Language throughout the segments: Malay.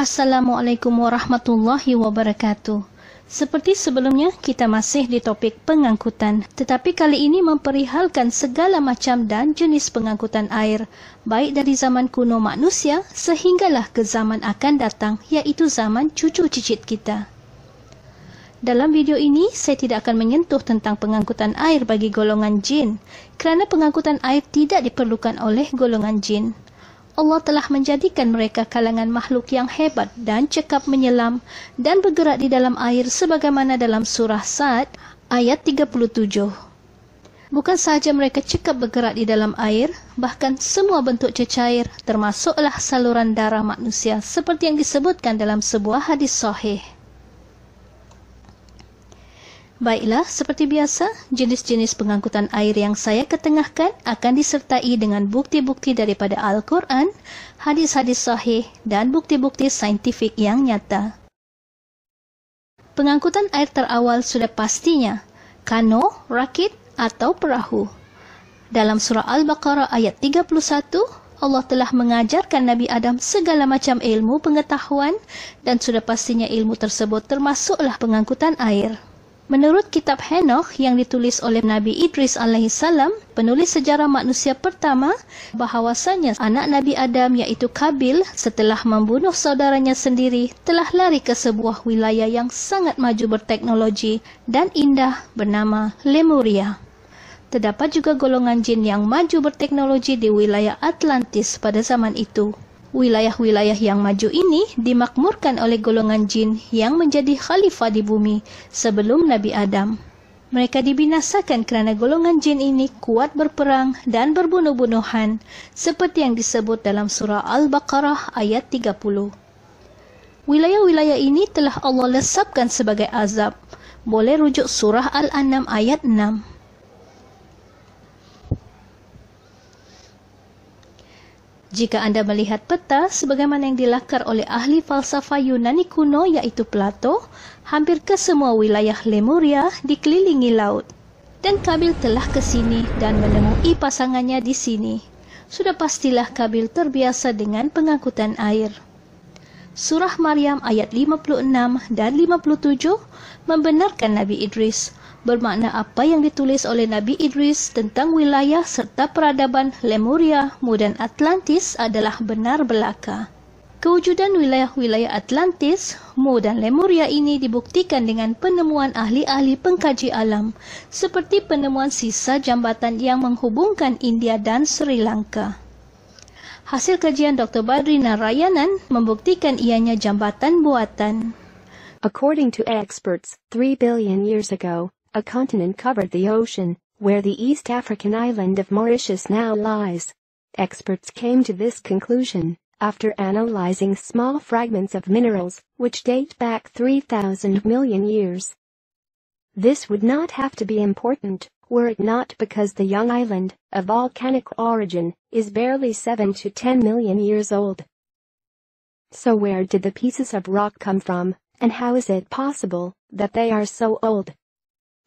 Assalamualaikum warahmatullahi wabarakatuh. Seperti sebelumnya, kita masih di topik pengangkutan. Tetapi kali ini memperihalkan segala macam dan jenis pengangkutan air, baik dari zaman kuno manusia sehinggalah ke zaman akan datang, iaitu zaman cucu cicit kita. Dalam video ini, saya tidak akan menyentuh tentang pengangkutan air bagi golongan jin, kerana pengangkutan air tidak diperlukan oleh golongan jin. Allah telah menjadikan mereka kalangan makhluk yang hebat dan cekap menyelam dan bergerak di dalam air sebagaimana dalam surah Sa'ad ayat 37. Bukan sahaja mereka cekap bergerak di dalam air, bahkan semua bentuk cecair termasuklah saluran darah manusia seperti yang disebutkan dalam sebuah hadis sahih. Baiklah, seperti biasa, jenis-jenis pengangkutan air yang saya ketengahkan akan disertai dengan bukti-bukti daripada Al-Quran, hadis-hadis sahih dan bukti-bukti saintifik yang nyata. Pengangkutan air terawal sudah pastinya, kano, rakit atau perahu. Dalam surah Al-Baqarah ayat 31, Allah telah mengajarkan Nabi Adam segala macam ilmu pengetahuan dan sudah pastinya ilmu tersebut termasuklah pengangkutan air. Menurut kitab Henokh yang ditulis oleh Nabi Idris alaihissalam, penulis sejarah manusia pertama, bahawasanya anak Nabi Adam iaitu Kabil setelah membunuh saudaranya sendiri telah lari ke sebuah wilayah yang sangat maju berteknologi dan indah bernama Lemuria. Terdapat juga golongan jin yang maju berteknologi di wilayah Atlantis pada zaman itu. Wilayah-wilayah yang maju ini dimakmurkan oleh golongan jin yang menjadi khalifah di bumi sebelum Nabi Adam. Mereka dibinasakan kerana golongan jin ini kuat berperang dan berbunuh-bunuhan seperti yang disebut dalam surah Al-Baqarah ayat 30. Wilayah-wilayah ini telah Allah lesapkan sebagai azab. Boleh rujuk surah Al-An'am ayat 6. Jika anda melihat peta sebagaimana yang dilakar oleh ahli falsafah Yunani kuno iaitu Plato, hampir ke semua wilayah Lemuria dikelilingi laut. Dan Kabil telah ke sini dan menemui pasangannya di sini. Sudah pastilah Kabil terbiasa dengan pengangkutan air. Surah Maryam ayat 56 dan 57 membenarkan Nabi Idris bermakna apa yang ditulis oleh Nabi Idris tentang wilayah serta peradaban Lemuria, Mu dan Atlantis adalah benar belaka. Kewujudan wilayah-wilayah Atlantis, Mu dan Lemuria ini dibuktikan dengan penemuan ahli-ahli pengkaji alam seperti penemuan sisa jambatan yang menghubungkan India dan Sri Lanka. Hasil kajian Dr. Badri Narayanan membuktikan ianya jambatan buatan. According to experts, 3 billion years ago, A continent covered the ocean, where the East African island of Mauritius now lies. Experts came to this conclusion after analyzing small fragments of minerals which date back 3,000 million years. This would not have to be important were it not because the young island, of volcanic origin, is barely 7 to 10 million years old. So where did the pieces of rock come from, and how is it possible that they are so old?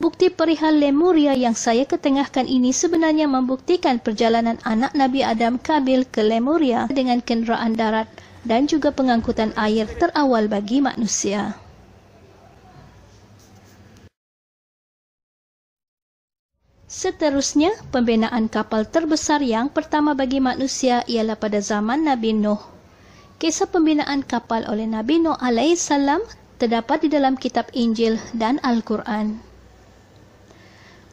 Bukti perihal Lemuria yang saya ketengahkan ini sebenarnya membuktikan perjalanan anak Nabi Adam Kabil ke Lemuria dengan kenderaan darat dan juga pengangkutan air terawal bagi manusia. Seterusnya, pembinaan kapal terbesar yang pertama bagi manusia ialah pada zaman Nabi Nuh. Kisah pembinaan kapal oleh Nabi Nuh alaihissalam terdapat di dalam kitab Injil dan Al-Quran.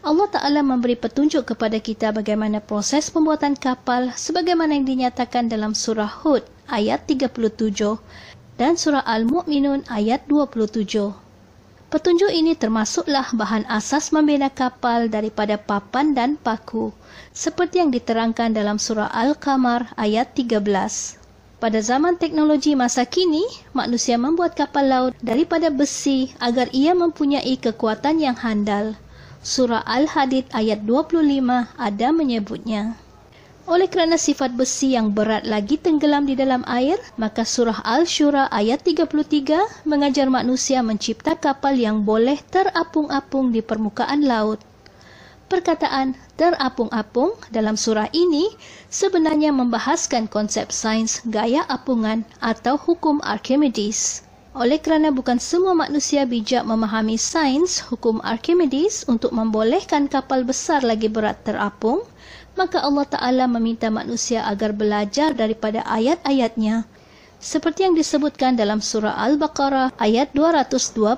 Allah Ta'ala memberi petunjuk kepada kita bagaimana proses pembuatan kapal sebagaimana yang dinyatakan dalam surah Hud ayat 37 dan surah Al-Mu'minun ayat 27. Petunjuk ini termasuklah bahan asas membina kapal daripada papan dan paku seperti yang diterangkan dalam surah Al-Kamar ayat 13. Pada zaman teknologi masa kini, manusia membuat kapal laut daripada besi agar ia mempunyai kekuatan yang handal. Surah Al-Hadid ayat 25 ada menyebutnya. Oleh kerana sifat besi yang berat lagi tenggelam di dalam air, maka surah Al-Shura ayat 33 mengajar manusia mencipta kapal yang boleh terapung-apung di permukaan laut. Perkataan terapung-apung dalam surah ini sebenarnya membahaskan konsep sains gaya apungan atau hukum Archimedes. Oleh kerana bukan semua manusia bijak memahami sains hukum Archimedes untuk membolehkan kapal besar lagi berat terapung, maka Allah Ta'ala meminta manusia agar belajar daripada ayat-ayatnya. Seperti yang disebutkan dalam surah Al-Baqarah ayat 221.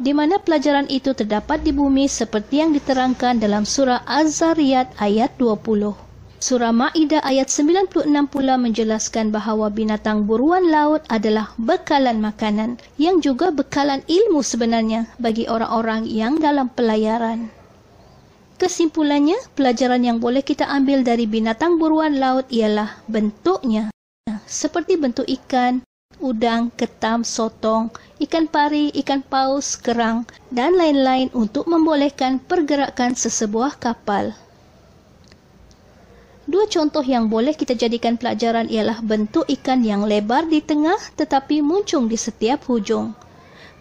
Di mana pelajaran itu terdapat di bumi seperti yang diterangkan dalam surah Az-Zariyat ayat 20. Surah Ma'idah ayat 96 pula menjelaskan bahawa binatang buruan laut adalah bekalan makanan yang juga bekalan ilmu sebenarnya bagi orang-orang yang dalam pelayaran. Kesimpulannya, pelajaran yang boleh kita ambil dari binatang buruan laut ialah bentuknya. Seperti bentuk ikan, udang, ketam, sotong, ikan pari, ikan paus, kerang, dan lain-lain untuk membolehkan pergerakan sesebuah kapal. Dua contoh yang boleh kita jadikan pelajaran ialah bentuk ikan yang lebar di tengah tetapi muncung di setiap hujung.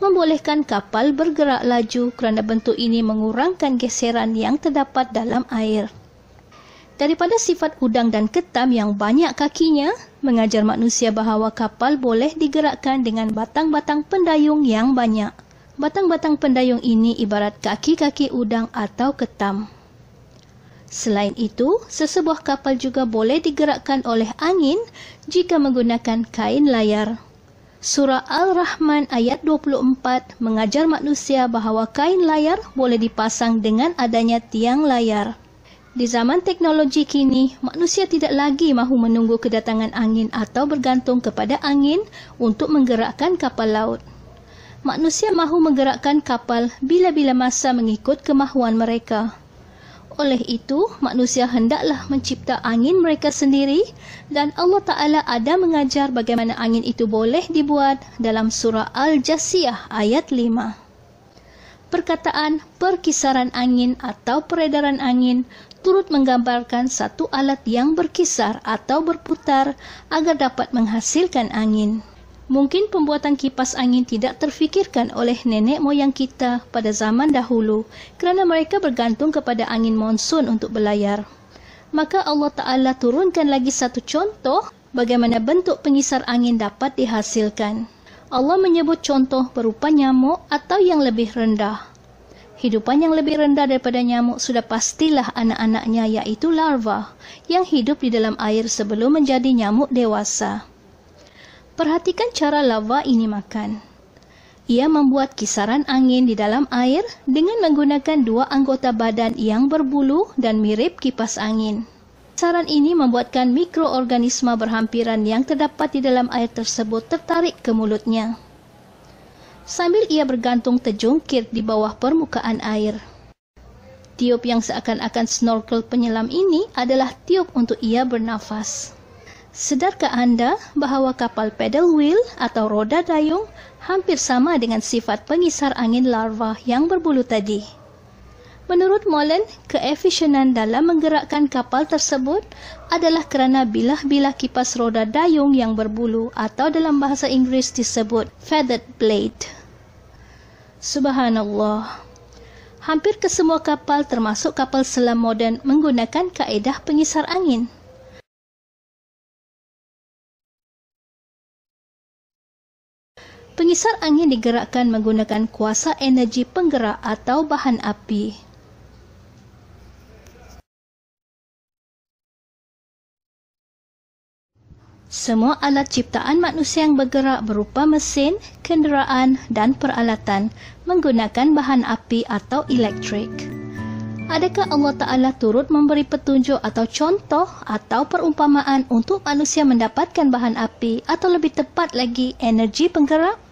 Membolehkan kapal bergerak laju kerana bentuk ini mengurangkan geseran yang terdapat dalam air. Daripada sifat udang dan ketam yang banyak kakinya, mengajar manusia bahawa kapal boleh digerakkan dengan batang-batang pendayung yang banyak. Batang-batang pendayung ini ibarat kaki-kaki udang atau ketam. Selain itu, sesebuah kapal juga boleh digerakkan oleh angin jika menggunakan kain layar. Surah Al-Rahman ayat 24 mengajar manusia bahawa kain layar boleh dipasang dengan adanya tiang layar. Di zaman teknologi kini, manusia tidak lagi mahu menunggu kedatangan angin atau bergantung kepada angin untuk menggerakkan kapal laut. Manusia mahu menggerakkan kapal bila-bila masa mengikut kemahuan mereka. Oleh itu, manusia hendaklah mencipta angin mereka sendiri dan Allah Ta'ala ada mengajar bagaimana angin itu boleh dibuat dalam surah Al-Jasiyah ayat 5. Perkataan perkisaran angin atau peredaran angin turut menggambarkan satu alat yang berkisar atau berputar agar dapat menghasilkan angin. Mungkin pembuatan kipas angin tidak terfikirkan oleh nenek moyang kita pada zaman dahulu kerana mereka bergantung kepada angin monsun untuk berlayar. Maka Allah Ta'ala turunkan lagi satu contoh bagaimana bentuk pengisar angin dapat dihasilkan. Allah menyebut contoh berupa nyamuk atau yang lebih rendah. Hidupan yang lebih rendah daripada nyamuk sudah pastilah anak-anaknya iaitu larva yang hidup di dalam air sebelum menjadi nyamuk dewasa. Perhatikan cara lava ini makan. Ia membuat kisaran angin di dalam air dengan menggunakan dua anggota badan yang berbulu dan mirip kipas angin. Kisaran ini membuatkan mikroorganisma berhampiran yang terdapat di dalam air tersebut tertarik ke mulutnya. Sambil ia bergantung terjungkir di bawah permukaan air. Tiup yang seakan-akan snorkel penyelam ini adalah tiup untuk ia bernafas. Sedarkah anda bahawa kapal pedal wheel atau roda dayung hampir sama dengan sifat pengisar angin larva yang berbulu tadi? Menurut Molen, keefisienan dalam menggerakkan kapal tersebut adalah kerana bilah-bilah kipas roda dayung yang berbulu atau dalam bahasa Inggeris disebut feathered blade. Subhanallah. Hampir kesemua kapal termasuk kapal selam moden menggunakan kaedah pengisar angin. pengisar angin digerakkan menggunakan kuasa energi penggerak atau bahan api. Semua alat ciptaan manusia yang bergerak berupa mesin, kenderaan dan peralatan menggunakan bahan api atau elektrik. Adakah Allah Ta'ala turut memberi petunjuk atau contoh atau perumpamaan untuk manusia mendapatkan bahan api atau lebih tepat lagi energi penggerak?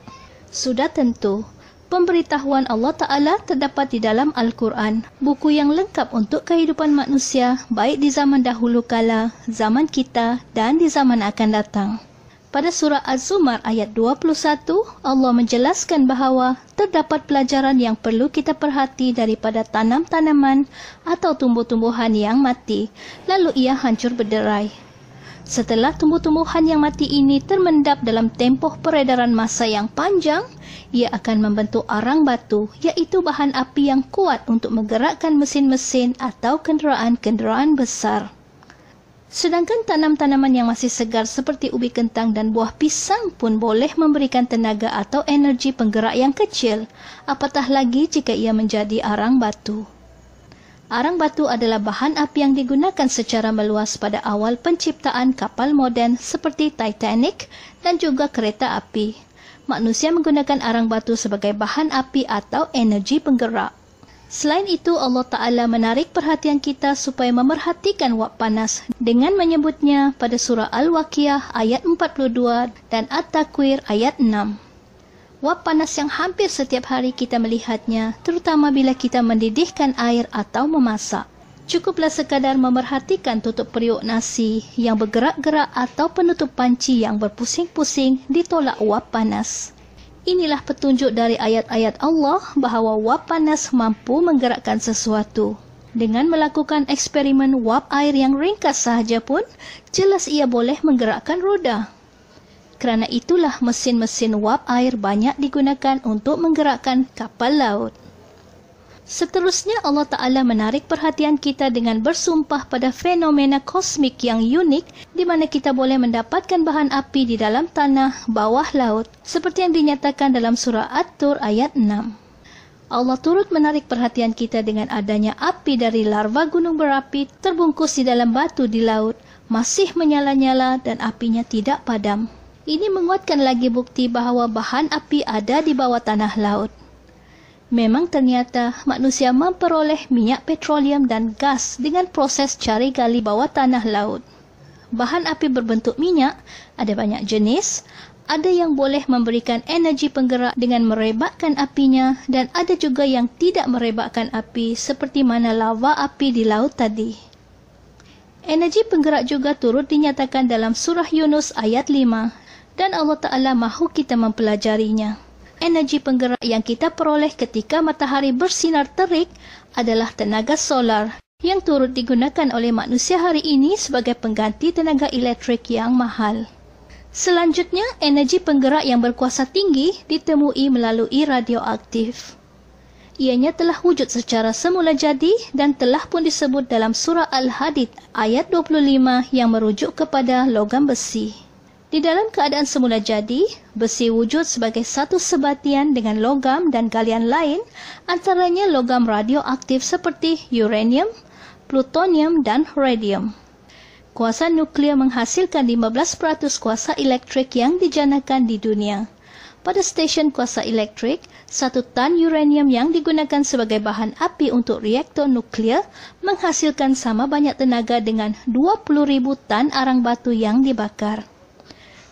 Sudah tentu, pemberitahuan Allah Ta'ala terdapat di dalam Al-Quran, buku yang lengkap untuk kehidupan manusia baik di zaman dahulu kala, zaman kita dan di zaman akan datang. Pada surah Az-Zumar ayat 21, Allah menjelaskan bahawa terdapat pelajaran yang perlu kita perhati daripada tanam-tanaman atau tumbuh-tumbuhan yang mati, lalu ia hancur berderai. Setelah tumbuh-tumbuhan yang mati ini termendap dalam tempoh peredaran masa yang panjang, ia akan membentuk arang batu, iaitu bahan api yang kuat untuk menggerakkan mesin-mesin atau kenderaan-kenderaan besar. Sedangkan tanam-tanaman yang masih segar seperti ubi kentang dan buah pisang pun boleh memberikan tenaga atau energi penggerak yang kecil, apatah lagi jika ia menjadi arang batu. Arang batu adalah bahan api yang digunakan secara meluas pada awal penciptaan kapal moden seperti Titanic dan juga kereta api. Manusia menggunakan arang batu sebagai bahan api atau energi penggerak. Selain itu, Allah Ta'ala menarik perhatian kita supaya memerhatikan wak panas dengan menyebutnya pada surah Al-Waqiyah ayat 42 dan At-Takwir ayat 6. Uap panas yang hampir setiap hari kita melihatnya, terutama bila kita mendidihkan air atau memasak. Cukuplah sekadar memerhatikan tutup periuk nasi yang bergerak-gerak atau penutup panci yang berpusing-pusing ditolak uap panas. Inilah petunjuk dari ayat-ayat Allah bahawa uap panas mampu menggerakkan sesuatu. Dengan melakukan eksperimen uap air yang ringkas sahaja pun, jelas ia boleh menggerakkan roda. Kerana itulah mesin-mesin wap air banyak digunakan untuk menggerakkan kapal laut. Seterusnya Allah Ta'ala menarik perhatian kita dengan bersumpah pada fenomena kosmik yang unik di mana kita boleh mendapatkan bahan api di dalam tanah bawah laut seperti yang dinyatakan dalam surah At-Tur ayat 6. Allah turut menarik perhatian kita dengan adanya api dari larva gunung berapi terbungkus di dalam batu di laut masih menyala-nyala dan apinya tidak padam. Ini menguatkan lagi bukti bahawa bahan api ada di bawah tanah laut. Memang ternyata manusia memperoleh minyak petroleum dan gas dengan proses cari gali bawah tanah laut. Bahan api berbentuk minyak ada banyak jenis, ada yang boleh memberikan energi penggerak dengan merebakkan apinya dan ada juga yang tidak merebakkan api seperti mana lava api di laut tadi. Energi penggerak juga turut dinyatakan dalam surah Yunus ayat dan Allah Ta'ala mahu kita mempelajarinya. Energi penggerak yang kita peroleh ketika matahari bersinar terik adalah tenaga solar yang turut digunakan oleh manusia hari ini sebagai pengganti tenaga elektrik yang mahal. Selanjutnya, energi penggerak yang berkuasa tinggi ditemui melalui radioaktif. Ianya telah wujud secara semula jadi dan telah pun disebut dalam surah Al-Hadid ayat 25 yang merujuk kepada logam besi. Di dalam keadaan semula jadi, besi wujud sebagai satu sebatian dengan logam dan galian lain, antaranya logam radioaktif seperti uranium, plutonium dan radium. Kuasa nuklear menghasilkan 15% kuasa elektrik yang dijanakan di dunia. Pada stesen kuasa elektrik, satu tan uranium yang digunakan sebagai bahan api untuk reaktor nuklear menghasilkan sama banyak tenaga dengan 20,000 tan arang batu yang dibakar.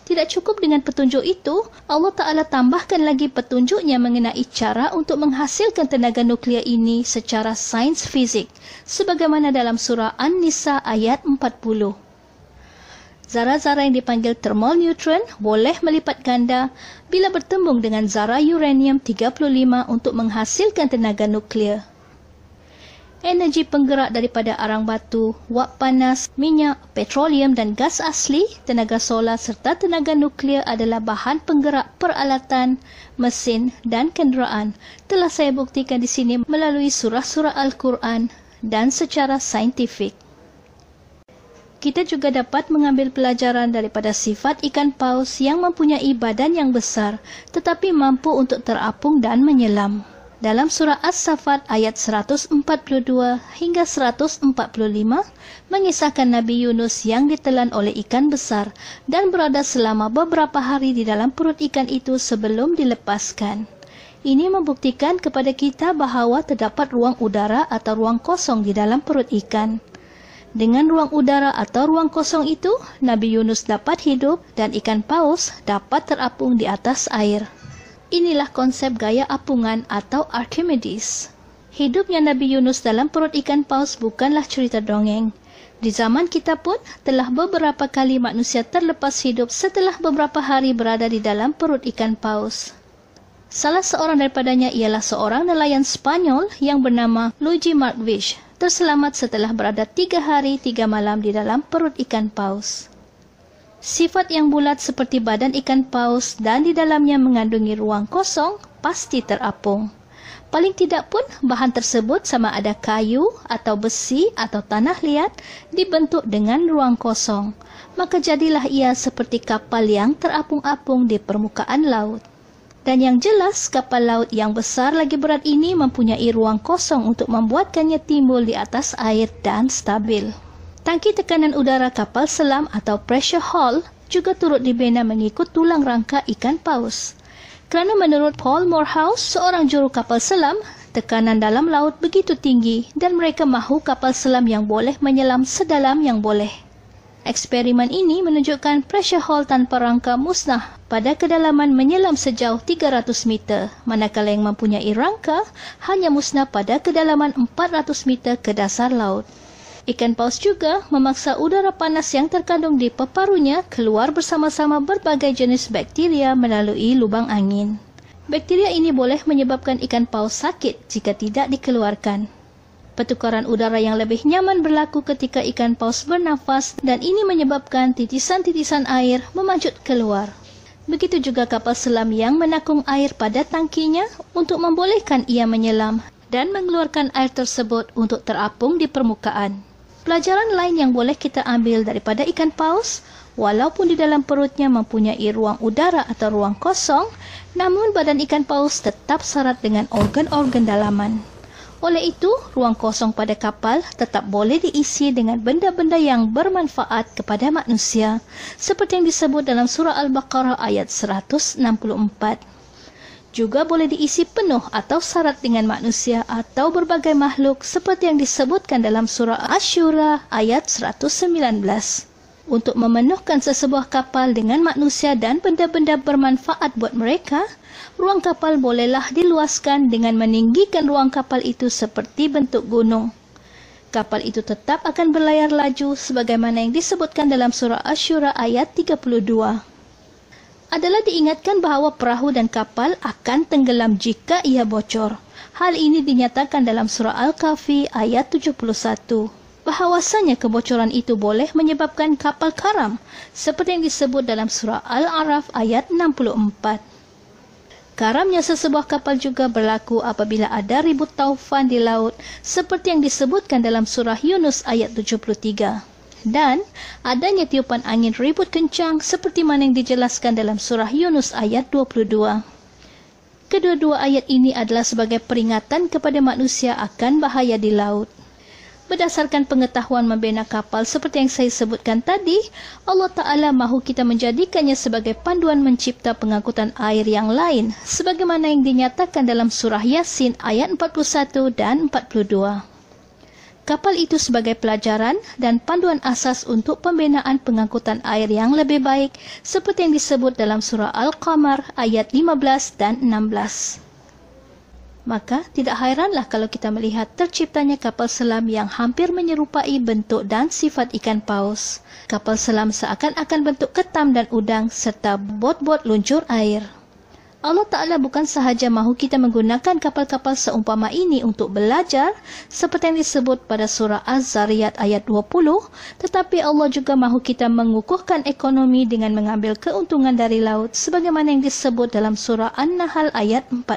Tidak cukup dengan petunjuk itu, Allah Ta'ala tambahkan lagi petunjuknya mengenai cara untuk menghasilkan tenaga nuklear ini secara sains fizik, sebagaimana dalam surah An-Nisa ayat 40. Zara-zara yang dipanggil thermal neutron boleh melipat ganda bila bertembung dengan zara uranium-35 untuk menghasilkan tenaga nuklear energi penggerak daripada arang batu, wap panas, minyak, petroleum dan gas asli, tenaga solar serta tenaga nuklear adalah bahan penggerak peralatan, mesin dan kenderaan. Telah saya buktikan di sini melalui surah-surah Al-Quran dan secara saintifik. Kita juga dapat mengambil pelajaran daripada sifat ikan paus yang mempunyai badan yang besar tetapi mampu untuk terapung dan menyelam. Dalam surah As-Safat ayat 142 hingga 145 mengisahkan Nabi Yunus yang ditelan oleh ikan besar dan berada selama beberapa hari di dalam perut ikan itu sebelum dilepaskan. Ini membuktikan kepada kita bahawa terdapat ruang udara atau ruang kosong di dalam perut ikan. Dengan ruang udara atau ruang kosong itu, Nabi Yunus dapat hidup dan ikan paus dapat terapung di atas air inilah konsep gaya apungan atau Archimedes. Hidupnya Nabi Yunus dalam perut ikan paus bukanlah cerita dongeng. Di zaman kita pun telah beberapa kali manusia terlepas hidup setelah beberapa hari berada di dalam perut ikan paus. Salah seorang daripadanya ialah seorang nelayan Spanyol yang bernama Luigi Markwich, terselamat setelah berada tiga hari tiga malam di dalam perut ikan paus. Sifat yang bulat seperti badan ikan paus dan di dalamnya mengandungi ruang kosong pasti terapung. Paling tidak pun bahan tersebut sama ada kayu atau besi atau tanah liat dibentuk dengan ruang kosong. Maka jadilah ia seperti kapal yang terapung-apung di permukaan laut. Dan yang jelas kapal laut yang besar lagi berat ini mempunyai ruang kosong untuk membuatkannya timbul di atas air dan stabil. Tangki tekanan udara kapal selam atau pressure hull juga turut dibina mengikut tulang rangka ikan paus. Kerana menurut Paul Morehouse, seorang juru kapal selam, tekanan dalam laut begitu tinggi dan mereka mahu kapal selam yang boleh menyelam sedalam yang boleh. Eksperimen ini menunjukkan pressure hull tanpa rangka musnah pada kedalaman menyelam sejauh 300 meter, manakala yang mempunyai rangka hanya musnah pada kedalaman 400 meter ke dasar laut. Ikan paus juga memaksa udara panas yang terkandung di peparunya keluar bersama-sama berbagai jenis bakteria melalui lubang angin. Bakteria ini boleh menyebabkan ikan paus sakit jika tidak dikeluarkan. Pertukaran udara yang lebih nyaman berlaku ketika ikan paus bernafas dan ini menyebabkan titisan-titisan air memancut keluar. Begitu juga kapal selam yang menakung air pada tangkinya untuk membolehkan ia menyelam dan mengeluarkan air tersebut untuk terapung di permukaan. Pelajaran lain yang boleh kita ambil daripada ikan paus, walaupun di dalam perutnya mempunyai ruang udara atau ruang kosong, namun badan ikan paus tetap serat dengan organ-organ dalaman. Oleh itu, ruang kosong pada kapal tetap boleh diisi dengan benda-benda yang bermanfaat kepada manusia, seperti yang disebut dalam surah Al-Baqarah ayat 164 juga boleh diisi penuh atau syarat dengan manusia atau berbagai makhluk seperti yang disebutkan dalam surah Ashura ayat 119. Untuk memenuhkan sesebuah kapal dengan manusia dan benda-benda bermanfaat buat mereka, ruang kapal bolehlah diluaskan dengan meninggikan ruang kapal itu seperti bentuk gunung. Kapal itu tetap akan berlayar laju sebagaimana yang disebutkan dalam surah Ashura ayat 32 adalah diingatkan bahawa perahu dan kapal akan tenggelam jika ia bocor. Hal ini dinyatakan dalam surah Al-Kahfi ayat 71. Bahawasanya kebocoran itu boleh menyebabkan kapal karam seperti yang disebut dalam surah Al-Araf ayat 64. Karamnya sesebuah kapal juga berlaku apabila ada ribut taufan di laut seperti yang disebutkan dalam surah Yunus ayat 73 dan adanya tiupan angin ribut kencang seperti mana yang dijelaskan dalam surah Yunus ayat 22. Kedua-dua ayat ini adalah sebagai peringatan kepada manusia akan bahaya di laut. Berdasarkan pengetahuan membina kapal seperti yang saya sebutkan tadi, Allah Ta'ala mahu kita menjadikannya sebagai panduan mencipta pengangkutan air yang lain, sebagaimana yang dinyatakan dalam surah Yasin ayat 41 dan 42 kapal itu sebagai pelajaran dan panduan asas untuk pembinaan pengangkutan air yang lebih baik seperti yang disebut dalam surah Al-Qamar ayat 15 dan 16. Maka tidak hairanlah kalau kita melihat terciptanya kapal selam yang hampir menyerupai bentuk dan sifat ikan paus. Kapal selam seakan-akan bentuk ketam dan udang serta bot-bot luncur air. Allah Ta'ala bukan sahaja mahu kita menggunakan kapal-kapal seumpama ini untuk belajar seperti yang disebut pada surah Az-Zariyat ayat 20 tetapi Allah juga mahu kita mengukuhkan ekonomi dengan mengambil keuntungan dari laut sebagaimana yang disebut dalam surah An-Nahl ayat 14.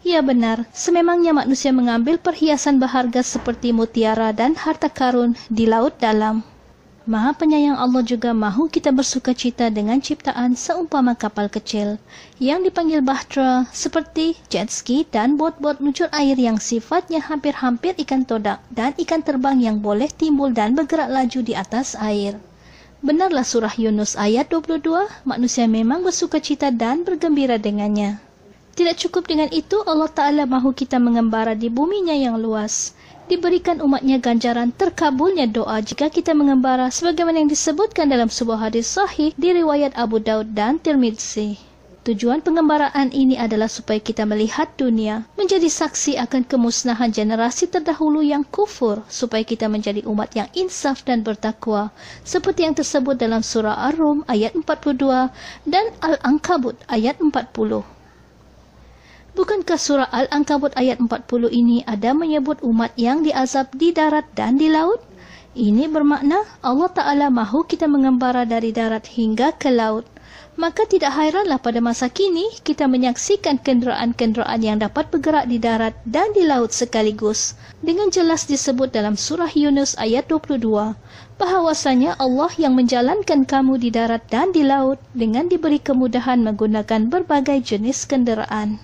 Ya benar, sememangnya manusia mengambil perhiasan berharga seperti mutiara dan harta karun di laut dalam. Maha penyayang Allah juga mahu kita bersuka cita dengan ciptaan seumpama kapal kecil yang dipanggil Bahtera seperti jet ski dan bot-bot muncul air yang sifatnya hampir-hampir ikan todak dan ikan terbang yang boleh timbul dan bergerak laju di atas air. Benarlah surah Yunus ayat 22, manusia memang bersuka cita dan bergembira dengannya. Tidak cukup dengan itu, Allah Ta'ala mahu kita mengembara di buminya yang luas diberikan umatnya ganjaran terkabulnya doa jika kita mengembara sebagaimana yang disebutkan dalam sebuah hadis sahih di riwayat Abu Daud dan Tirmidzi. Tujuan pengembaraan ini adalah supaya kita melihat dunia menjadi saksi akan kemusnahan generasi terdahulu yang kufur supaya kita menjadi umat yang insaf dan bertakwa seperti yang tersebut dalam surah Ar-Rum ayat 42 dan Al-Ankabut ayat 40. Bukankah surah Al-Ankabut ayat 40 ini ada menyebut umat yang diazab di darat dan di laut? Ini bermakna Allah Ta'ala mahu kita mengembara dari darat hingga ke laut. Maka tidak hairanlah pada masa kini kita menyaksikan kenderaan-kenderaan yang dapat bergerak di darat dan di laut sekaligus. Dengan jelas disebut dalam surah Yunus ayat 22, bahawasanya Allah yang menjalankan kamu di darat dan di laut dengan diberi kemudahan menggunakan berbagai jenis kenderaan.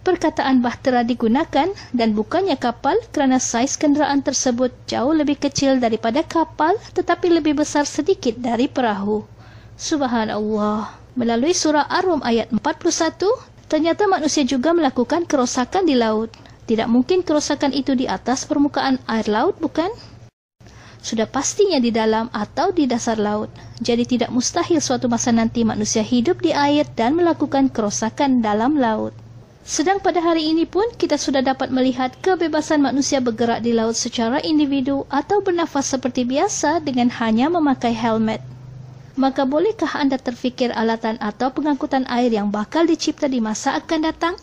Perkataan bahtera digunakan dan bukannya kapal kerana saiz kenderaan tersebut jauh lebih kecil daripada kapal tetapi lebih besar sedikit dari perahu. Subhanallah. Melalui surah Ar-Rum ayat 41, ternyata manusia juga melakukan kerosakan di laut. Tidak mungkin kerosakan itu di atas permukaan air laut, bukan? Sudah pastinya di dalam atau di dasar laut. Jadi tidak mustahil suatu masa nanti manusia hidup di air dan melakukan kerosakan dalam laut. Sedang pada hari ini pun kita sudah dapat melihat kebebasan manusia bergerak di laut secara individu atau bernafas seperti biasa dengan hanya memakai helmet. Maka bolehkah anda terfikir alatan atau pengangkutan air yang bakal dicipta di masa akan datang?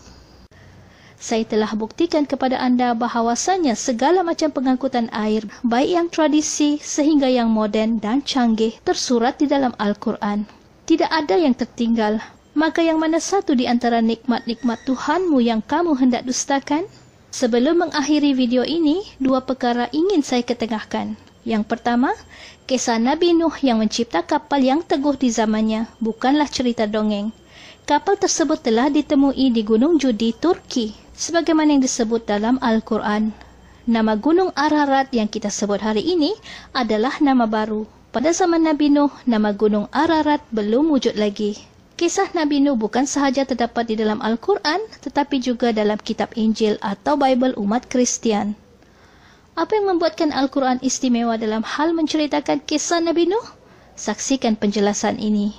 Saya telah buktikan kepada anda bahawasanya segala macam pengangkutan air, baik yang tradisi sehingga yang moden dan canggih tersurat di dalam Al-Quran. Tidak ada yang tertinggal, maka yang mana satu di antara nikmat-nikmat Tuhanmu yang kamu hendak dustakan? Sebelum mengakhiri video ini, dua perkara ingin saya ketengahkan. Yang pertama, kisah Nabi Nuh yang mencipta kapal yang teguh di zamannya bukanlah cerita dongeng. Kapal tersebut telah ditemui di Gunung Judi, Turki, sebagaimana yang disebut dalam Al-Quran. Nama Gunung Ararat yang kita sebut hari ini adalah nama baru. Pada zaman Nabi Nuh, nama Gunung Ararat belum wujud lagi. Kisah Nabi Nuh bukan sahaja terdapat di dalam Al-Quran tetapi juga dalam kitab Injil atau Bible umat Kristian. Apa yang membuatkan Al-Quran istimewa dalam hal menceritakan kisah Nabi Nuh? Saksikan penjelasan ini.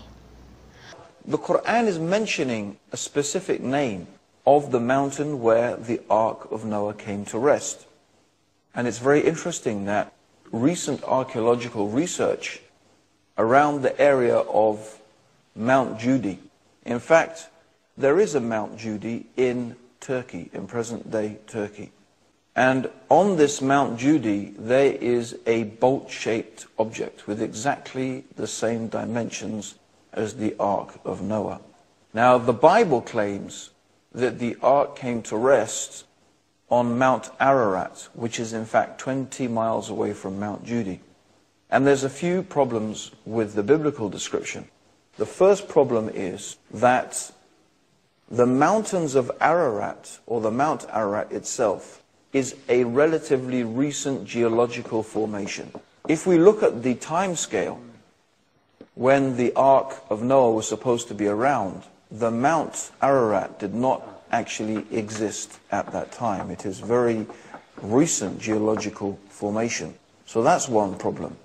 The Quran is mentioning a specific name of the mountain where the ark of Noah came to rest. And it's very interesting that recent archaeological research around the area of Mount Judy. In fact, there is a Mount Judy in Turkey, in present-day Turkey. And on this Mount Judy, there is a bolt-shaped object with exactly the same dimensions as the Ark of Noah. Now, the Bible claims that the Ark came to rest on Mount Ararat, which is in fact 20 miles away from Mount Judy. And there's a few problems with the biblical description. The first problem is that the mountains of Ararat, or the Mount Ararat itself, is a relatively recent geological formation. If we look at the time scale, when the Ark of Noah was supposed to be around, the Mount Ararat did not actually exist at that time. It is very recent geological formation. So that's one problem.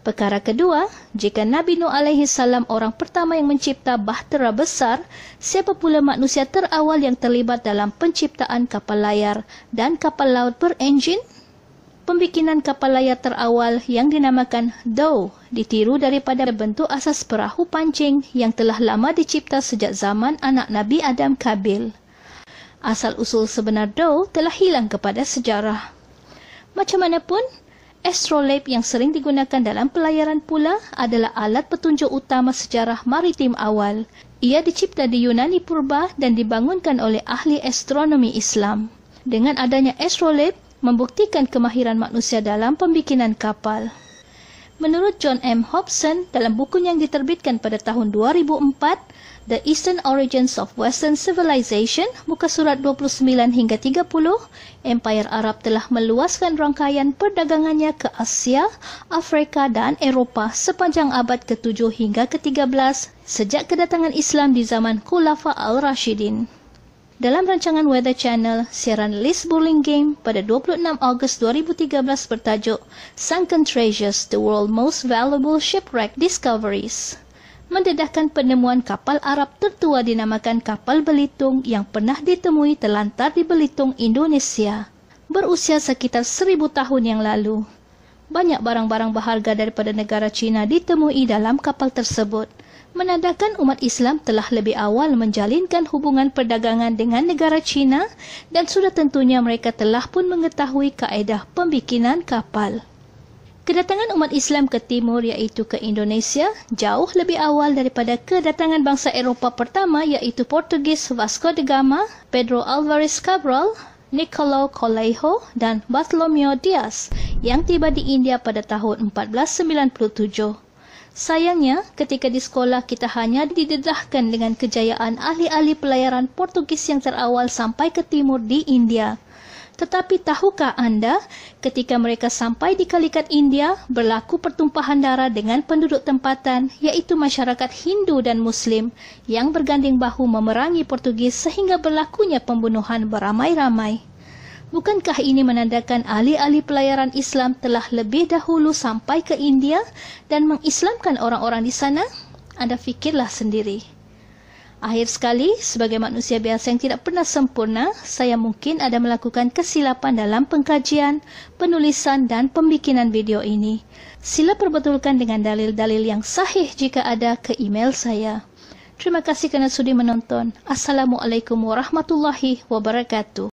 Perkara kedua, jika Nabi Nuh alaihi salam orang pertama yang mencipta bahtera besar, siapa pula manusia terawal yang terlibat dalam penciptaan kapal layar dan kapal laut berenjin? Pembikinan kapal layar terawal yang dinamakan Dow ditiru daripada bentuk asas perahu pancing yang telah lama dicipta sejak zaman anak Nabi Adam Kabil. Asal-usul sebenar Dow telah hilang kepada sejarah. Macam mana pun, Astrolabe yang sering digunakan dalam pelayaran pula adalah alat petunjuk utama sejarah maritim awal. Ia dicipta di Yunani Purba dan dibangunkan oleh ahli astronomi Islam. Dengan adanya astrolabe, membuktikan kemahiran manusia dalam pembikinan kapal. Menurut John M. Hobson, dalam buku yang diterbitkan pada tahun 2004, The Eastern Origins of Western Civilization, muka surat 29 hingga 30, Empire Arab telah meluaskan rangkaian perdagangannya ke Asia, Afrika dan Eropah sepanjang abad ke-7 hingga ke-13 sejak kedatangan Islam di zaman Khulafa al-Rashidin. Dalam rancangan Weather Channel, siaran List Bowling Game pada 26 Ogos 2013 bertajuk Sunken Treasures, The World's Most Valuable Shipwreck Discoveries mendedahkan penemuan kapal Arab tertua dinamakan kapal Belitung yang pernah ditemui telantar di Belitung, Indonesia. Berusia sekitar seribu tahun yang lalu. Banyak barang-barang berharga daripada negara China ditemui dalam kapal tersebut. Menandakan umat Islam telah lebih awal menjalinkan hubungan perdagangan dengan negara China dan sudah tentunya mereka telah pun mengetahui kaedah pembikinan kapal. Kedatangan umat Islam ke timur iaitu ke Indonesia jauh lebih awal daripada kedatangan bangsa Eropah pertama iaitu Portugis Vasco da Gama, Pedro Alvarez Cabral, Nicolo Colejo dan Bartolomeo Dias yang tiba di India pada tahun 1497. Sayangnya, ketika di sekolah kita hanya didedahkan dengan kejayaan ahli-ahli pelayaran Portugis yang terawal sampai ke timur di India. Tetapi tahukah anda, ketika mereka sampai di Kalikat India, berlaku pertumpahan darah dengan penduduk tempatan, iaitu masyarakat Hindu dan Muslim, yang berganding bahu memerangi Portugis sehingga berlakunya pembunuhan beramai-ramai. Bukankah ini menandakan ahli-ahli pelayaran Islam telah lebih dahulu sampai ke India dan mengislamkan orang-orang di sana? Anda fikirlah sendiri. Akhir sekali, sebagai manusia biasa yang tidak pernah sempurna, saya mungkin ada melakukan kesilapan dalam pengkajian, penulisan dan pembikinan video ini. Sila perbetulkan dengan dalil-dalil yang sahih jika ada ke email saya. Terima kasih kerana sudi menonton. Assalamualaikum warahmatullahi wabarakatuh.